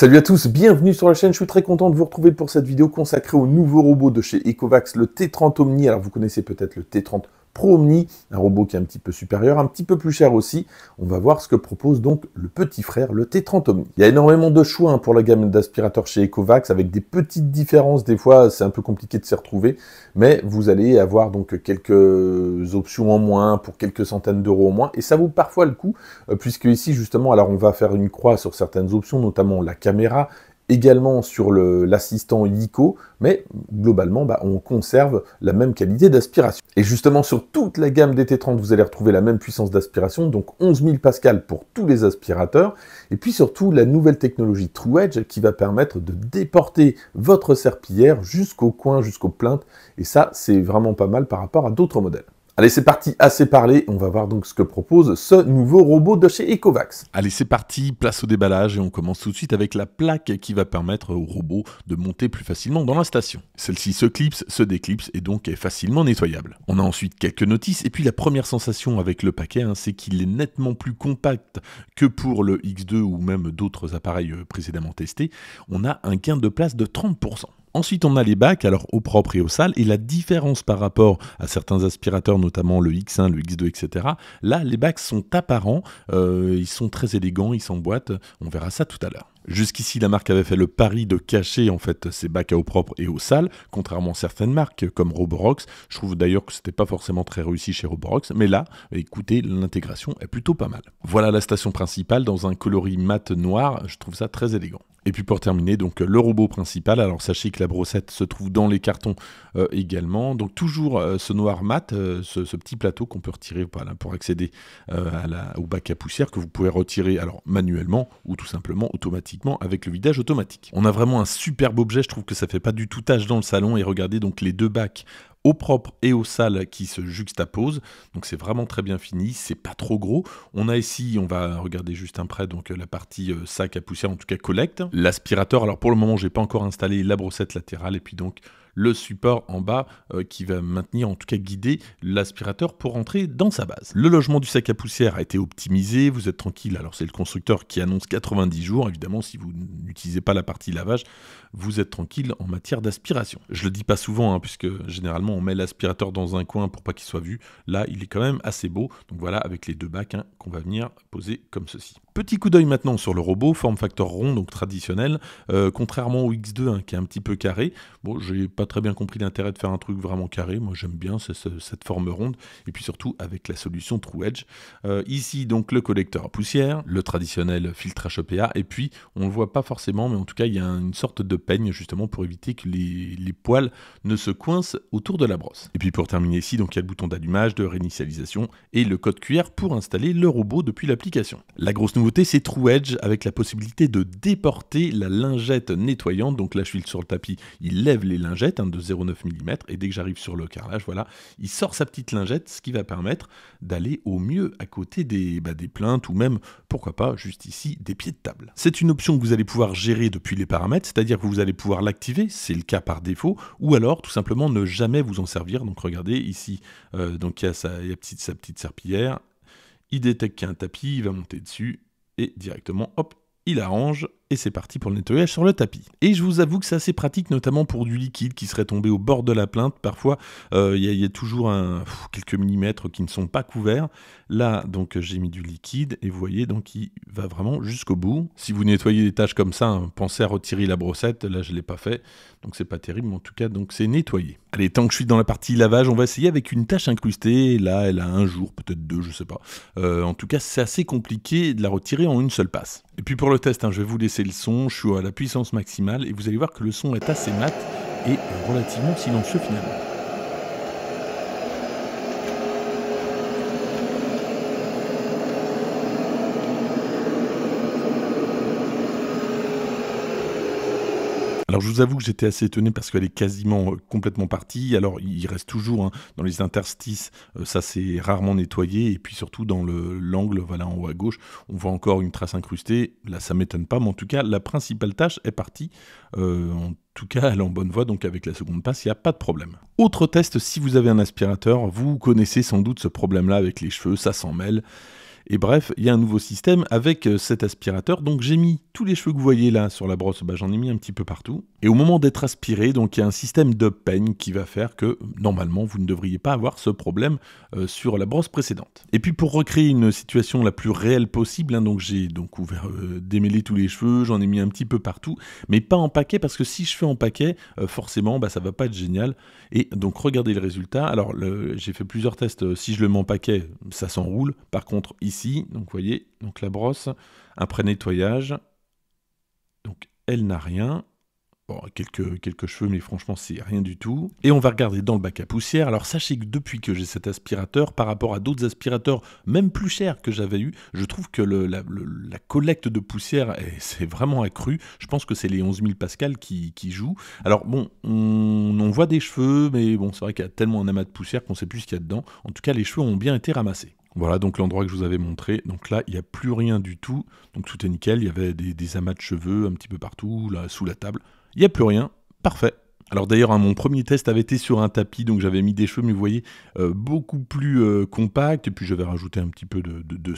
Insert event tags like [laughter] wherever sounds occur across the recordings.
Salut à tous, bienvenue sur la chaîne, je suis très content de vous retrouver pour cette vidéo consacrée au nouveau robot de chez Ecovacs, le T30 Omni. Alors vous connaissez peut-être le T30 Pro Omni, un robot qui est un petit peu supérieur, un petit peu plus cher aussi. On va voir ce que propose donc le petit frère, le T30 Omni. Il y a énormément de choix hein, pour la gamme d'aspirateurs chez Ecovax, avec des petites différences. Des fois, c'est un peu compliqué de s'y retrouver, mais vous allez avoir donc quelques options en moins pour quelques centaines d'euros au moins, et ça vaut parfois le coup, euh, puisque ici, justement, alors on va faire une croix sur certaines options, notamment la caméra, également sur l'assistant Ico, mais globalement, bah, on conserve la même qualité d'aspiration. Et justement, sur toute la gamme DT30, vous allez retrouver la même puissance d'aspiration, donc 11 000 pascal pour tous les aspirateurs, et puis surtout la nouvelle technologie True Edge qui va permettre de déporter votre serpillière jusqu'au coin, jusqu'aux plaintes, et ça, c'est vraiment pas mal par rapport à d'autres modèles. Allez, c'est parti, assez parlé. On va voir donc ce que propose ce nouveau robot de chez Ecovax. Allez, c'est parti, place au déballage et on commence tout de suite avec la plaque qui va permettre au robot de monter plus facilement dans la station. Celle-ci se clipse, se déclipse et donc est facilement nettoyable. On a ensuite quelques notices et puis la première sensation avec le paquet, hein, c'est qu'il est nettement plus compact que pour le X2 ou même d'autres appareils précédemment testés. On a un gain de place de 30%. Ensuite, on a les bacs, alors au propre et au sale, et la différence par rapport à certains aspirateurs, notamment le X1, le X2, etc. Là, les bacs sont apparents, euh, ils sont très élégants, ils s'emboîtent, on verra ça tout à l'heure. Jusqu'ici, la marque avait fait le pari de cacher en fait ses bacs à eau propre et au sale, contrairement à certaines marques comme Roborox. Je trouve d'ailleurs que c'était pas forcément très réussi chez Roborox, mais là, écoutez, l'intégration est plutôt pas mal. Voilà la station principale dans un coloris mat noir, je trouve ça très élégant. Et puis pour terminer, donc euh, le robot principal. Alors sachez que la brossette se trouve dans les cartons euh, également. Donc toujours euh, ce noir mat, ce, petit plateau qu'on peut retirer pour accéder au bac à poussière que vous pouvez retirer alors manuellement ou tout simplement automatiquement avec le vidage automatique. On a vraiment un superbe objet. Je trouve que ça fait pas du tout tâche dans le salon. Et regardez donc les deux bacs au propre et au sale qui se juxtaposent. Donc c'est vraiment très bien fini, c'est pas trop gros. On a ici, on va regarder juste un près, donc euh, la partie euh, sac à poussière, en tout cas collecte. L'aspirateur, alors pour le moment, j'ai pas encore installé la brossette latérale et puis donc le support en bas euh, qui va maintenir, en tout cas guider l'aspirateur pour entrer dans sa base. Le logement du sac à poussière a été optimisé, vous êtes tranquille, alors c'est le constructeur qui annonce 90 jours, évidemment si vous n'utilisez pas la partie lavage, vous êtes tranquille en matière d'aspiration. Je le dis pas souvent, hein, puisque généralement on met l'aspirateur dans un coin pour pas qu'il soit vu. Là, il est quand même assez beau. Donc voilà, avec les deux bacs hein, qu'on va venir poser comme ceci. Petit coup d'œil maintenant sur le robot, forme facteur rond, donc traditionnel. Euh, contrairement au X2 hein, qui est un petit peu carré, bon, j'ai pas très bien compris l'intérêt de faire un truc vraiment carré. Moi, j'aime bien cette forme ronde. Et puis surtout avec la solution True Edge. Euh, ici, donc le collecteur à poussière, le traditionnel filtre HPA, e et puis on ne voit pas forcément mais en tout cas, il y a une sorte de peigne justement pour éviter que les, poils ne se coincent autour de la brosse. Et puis pour terminer ici, donc il y a le bouton d'allumage, de réinitialisation et le code QR pour installer le robot depuis l'application. La grosse nouveauté, c'est True Edge avec la possibilité de déporter la lingette nettoyante. Donc là, je suis sur le tapis, il lève les lingettes hein, de 0,9 mm et dès que j'arrive sur le carrelage, voilà, il sort sa petite lingette, ce qui va permettre d'aller au mieux à côté des, bah, des plaintes ou même, pourquoi pas, juste ici, des pieds de table. C'est une option que vous allez pouvoir gérer depuis les paramètres, c'est-à-dire que vous allez pouvoir l'activer, c'est le cas par défaut, ou alors tout simplement ne jamais vous en servir. Donc regardez ici, euh, donc il y a petite, sa petite serpillière, il détecte qu'il y a un tapis, il va monter dessus, et directement, hop, il arrange et c'est parti pour le nettoyage sur le tapis. Et je vous avoue que c'est assez pratique, notamment pour du liquide qui serait tombé au bord de la plainte. Parfois, euh, il y, a toujours quelques millimètres qui ne sont pas couverts. Là, donc, j'ai mis du liquide et vous voyez, donc, il va vraiment jusqu'au bout. Si vous nettoyez des tâches comme ça, hein, pensez à retirer la brossette. Là, je ne l'ai pas fait, donc c'est pas terrible, mais en tout cas, donc, c'est nettoyé. Allez, tant que je suis dans la partie lavage, on va essayer avec une tache incrustée. Là, elle a un jour, peut-être deux, je sais pas. Euh, en tout cas, c'est assez compliqué de la retirer en une seule passe. Et puis pour le test, hein, je vais vous laisser le son. Je suis à la puissance maximale et vous allez voir que le son est assez mat et relativement silencieux finalement. Alors je vous avoue que j'étais assez étonné parce qu'elle est quasiment euh, complètement partie. Alors il reste toujours hein, dans les interstices, euh, ça c'est rarement nettoyé. Et puis surtout dans l'angle, voilà en haut à gauche, on voit encore une trace incrustée. Là ça m'étonne pas, mais en tout cas la principale tâche est partie. Euh, en tout cas, elle est en bonne voie, donc avec la seconde passe, il n'y a pas de problème. Autre test, si vous avez un aspirateur, vous connaissez sans doute ce problème-là avec les cheveux, ça s'en mêle. Et bref, il y a un nouveau système avec euh, cet aspirateur. Donc j'ai mis tous les cheveux que vous voyez là sur la brosse, bah, j'en ai mis un petit peu partout. Et au moment d'être aspiré, donc il y a un système de peigne qui va faire que normalement vous ne devriez pas avoir ce problème euh, sur la brosse précédente. Et puis pour recréer une situation la plus réelle possible, hein, donc j'ai donc ouvert, euh, démêlé tous les cheveux, j'en ai mis un petit peu partout, mais pas en paquet parce que si je fais en paquet, forcément bah, ça va pas être génial. Et donc regardez le résultat. Alors j'ai fait plusieurs tests, si je le mets en paquet, ça s'enroule. Par contre ici donc vous voyez, donc la brosse, après nettoyage, donc elle n'a rien. quelques, quelques cheveux, mais franchement, c'est rien du tout. Et on va regarder dans le bac à poussière. Alors, sachez que depuis que j'ai cet aspirateur, par rapport à d'autres aspirateurs, même plus chers que j'avais eu, je trouve que la, collecte de poussière [laughs] c'est vraiment accrue. Je pense que c'est les 11 000 pascal qui, jouent. Alors, bon, on, on voit des cheveux, mais bon, c'est vrai qu'il y a tellement un amas de poussière qu'on ne sait plus ce qu'il y a dedans. En tout cas, les cheveux ont bien été ramassés. Voilà, donc l'endroit que je vous avais montré. Donc là, il n'y a plus rien du tout. Donc tout est nickel. Il y avait des, amas de cheveux un petit peu partout, là, sous la table. Il n'y a plus rien. Parfait. Alors d'ailleurs, hein, mon premier test avait été sur un tapis, donc j'avais mis des cheveux, mais vous voyez, euh, beaucoup plus euh, compact. Et puis j'avais rajouté un petit peu de, de,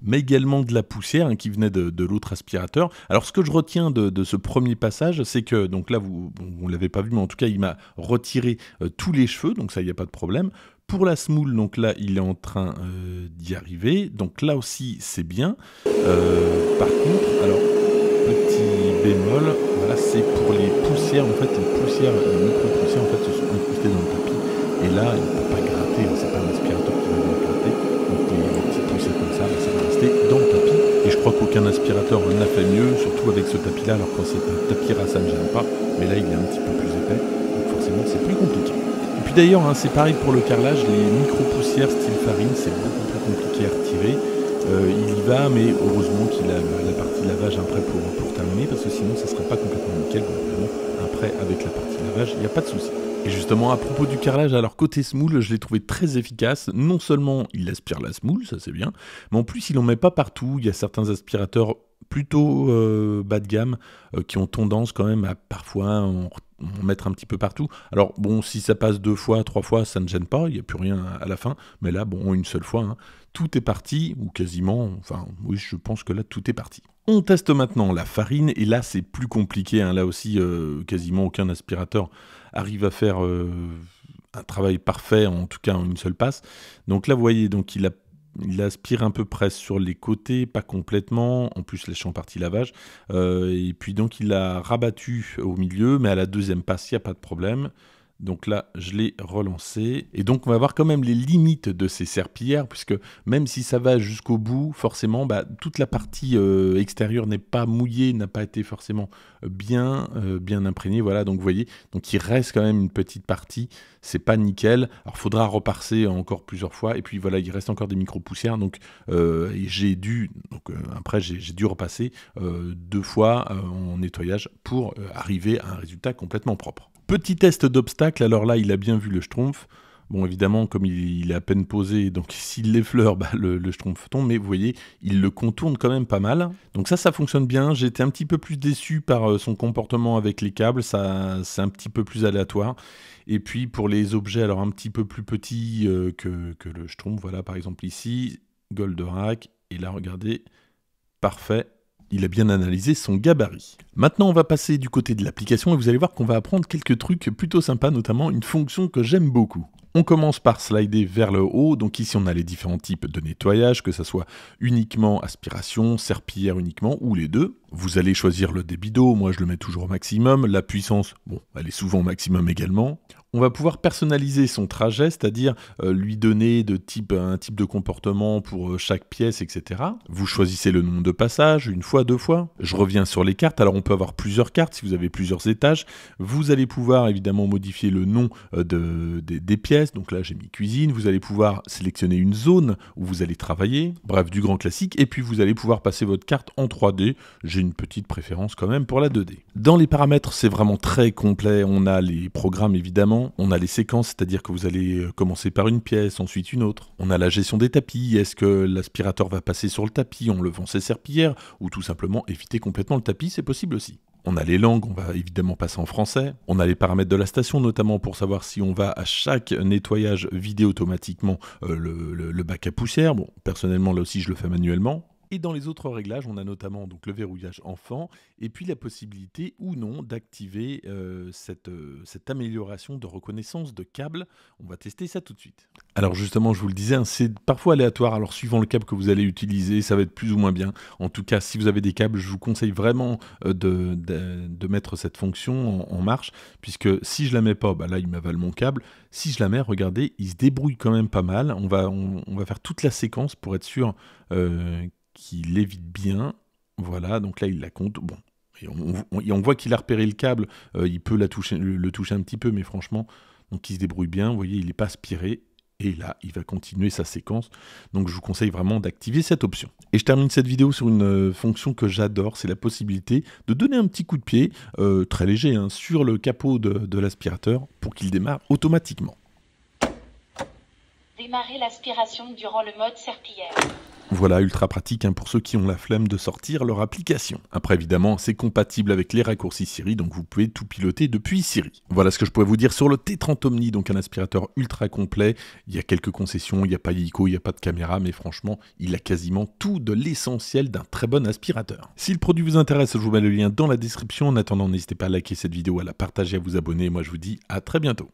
mais également de la poussière hein, qui venait de, l'autre aspirateur. Alors ce que je retiens de, ce premier passage, c'est que, donc là, vous ne l'avez pas vu, mais en tout cas, il m'a retiré euh, tous les cheveux, donc ça, il n'y a pas de problème. Pour la smoule, donc là, il est en train euh, d'y arriver. Donc là aussi, c'est bien. Euh, par contre, alors, petit bémol, voilà, c'est pour les poussières. En fait, les poussières, les micro-poussières, en fait, se sont incrustées dans le tapis. Et là, il ne peut pas gratter. Hein, c'est pas un aspirateur qui va venir gratter. Donc les, petites poussières comme ça, ça va rester dans le tapis. Et je crois qu'aucun aspirateur n'a fait mieux, surtout avec ce tapis-là. Alors quand c'est un tapis ras, ça ne gêne pas. Mais là, il est un petit peu plus épais. Donc forcément, c'est plus compliqué. Et puis d'ailleurs, hein, c'est pareil pour le carrelage, les micro-poussières style farine, c'est beaucoup plus compliqué à retirer. Euh, il y va, mais heureusement qu'il a la partie lavage après pour, pour terminer, parce que sinon ça serait pas complètement nickel. Donc après, avec la partie lavage, il n'y a pas de souci. Et justement, à propos du carrelage, alors côté semoule, je l'ai trouvé très efficace. Non seulement il aspire la smoule ça c'est bien, mais en plus il en met pas partout. Il y a certains aspirateurs plutôt euh, bas de gamme euh, qui ont tendance quand même à parfois en, mettre un petit peu partout. Alors bon, si ça passe deux fois, trois fois, ça ne gêne pas, il n'y a plus rien à, la fin, mais là, bon, une seule fois, hein, tout est parti, ou quasiment, enfin oui, je pense que là, tout est parti. On teste maintenant la farine, et là c'est plus compliqué, hein. là aussi euh, quasiment aucun aspirateur arrive à faire un travail parfait, en tout cas en une seule passe. Donc là vous voyez, donc il a il aspire un peu près sur les côtés, pas complètement, en plus champs partie lavage. Euh, et puis donc il l'a rabattu au milieu, mais à la deuxième passe, il n'y a pas de problème. Donc là, je l'ai relancé. Et donc, on va voir quand même les limites de ces serpillères, puisque même si ça va jusqu'au bout, forcément, bah, toute la partie euh, extérieure n'est pas mouillée, n'a pas été forcément euh, bien, euh, bien imprégnée. Voilà, donc vous voyez, donc il reste quand même une petite partie. C'est pas nickel. Alors, faudra reparser encore plusieurs fois. Et puis voilà, il reste encore des micro-poussières. Donc, j'ai dû, donc après, j'ai dû repasser deux fois en nettoyage pour arriver à un résultat complètement propre. Petit test d'obstacle, alors là, il a bien vu le schtroumpf. Bon, évidemment, comme il, est à peine posé, donc [laughs] s'il l'effleure, bah, le, schtroumpf tombe, mais vous voyez, il le contourne quand même pas mal. Donc ça, ça fonctionne bien. J'étais un petit peu plus déçu par euh, son comportement avec les câbles, ça, c'est un petit peu plus aléatoire. Et puis pour les objets, alors un petit peu plus petits euh, que, le schtroumpf, voilà, par exemple ici, Goldorak, et là, regardez, parfait, il a bien analysé son gabarit. Maintenant, on va passer du côté de l'application et vous allez voir qu'on va apprendre quelques trucs plutôt sympas, notamment une fonction que j'aime beaucoup. On commence par slider vers le haut, donc ici on a les différents types de nettoyage, que ce soit uniquement aspiration, serpillière uniquement, ou les deux. Vous allez choisir le débit d'eau, moi je le mets toujours au maximum, la puissance, bon, elle est souvent au maximum également on va pouvoir personnaliser son trajet, c'est-à-dire euh, lui donner de type, un type de comportement pour euh, chaque pièce, etc. Vous choisissez le nombre de passages, une fois, deux fois. Je reviens sur les cartes. Alors on peut avoir plusieurs cartes si vous avez plusieurs étages. Vous allez pouvoir évidemment modifier le nom euh, de, des pièces. Donc là j'ai mis cuisine. Vous allez pouvoir sélectionner une zone où vous allez travailler. Bref, du grand classique. Et puis vous allez pouvoir passer votre carte en 3D. J'ai une petite préférence quand même pour la 2D. Dans les paramètres, c'est vraiment très complet. On a les programmes évidemment on a les séquences, c'est-à-dire que vous allez euh, commencer par une pièce, ensuite une autre. On a la gestion des tapis, est-ce que l'aspirateur va passer sur le tapis en levant ses serpillères, ou tout simplement éviter complètement le tapis, c'est possible aussi. On a les langues, on va évidemment passer en français. On a les paramètres de la station, notamment pour savoir si on va à chaque nettoyage vider automatiquement euh, le, le, bac à poussière. Bon, personnellement, là aussi, je le fais manuellement. Et dans les autres réglages, on a notamment donc, le verrouillage enfant et puis la possibilité ou non d'activer euh, cette, euh, cette amélioration de reconnaissance de câble. On va tester ça tout de suite. Alors justement, je vous le disais, hein, c'est parfois aléatoire. Alors suivant le câble que vous allez utiliser, ça va être plus ou moins bien. En tout cas, si vous avez des câbles, je vous conseille vraiment euh, de, mettre cette fonction en, marche, puisque si je ne la mets pas, bah là il m'avale mon câble. Si je la mets, regardez, il se débrouille quand même pas mal. On va, va faire toute la séquence pour être sûr euh, qui l'évite bien. Voilà, donc là, il la compte. Bon, et on, voit qu'il a repéré le câble, euh, il peut la toucher, le, toucher un petit peu, mais franchement, donc il se débrouille bien, vous voyez, il n'est pas aspiré, et là, il va continuer sa séquence. Donc je vous conseille vraiment d'activer cette option. Et je termine cette vidéo sur une euh, fonction que j'adore, c'est la possibilité de donner un petit coup de pied, euh, très léger, hein, sur le capot de, de l'aspirateur pour qu'il démarre automatiquement. Démarrer l'aspiration durant le mode serpillière. Voilà, ultra pratique hein, pour ceux qui ont la flemme de sortir leur application. Après, évidemment, c'est compatible avec les raccourcis Siri, donc vous pouvez tout piloter depuis Siri. Voilà ce que je pourrais vous dire sur le T30 Omni, donc un aspirateur ultra complet. Il y a quelques concessions, il n'y a pas d'ico, il n'y a pas de caméra, mais franchement, il a quasiment tout de l'essentiel d'un très bon aspirateur. Si le produit vous intéresse, je vous mets le lien dans la description. En attendant, n'hésitez pas à liker cette vidéo, à la partager, à vous abonner. Moi, je vous dis à très bientôt.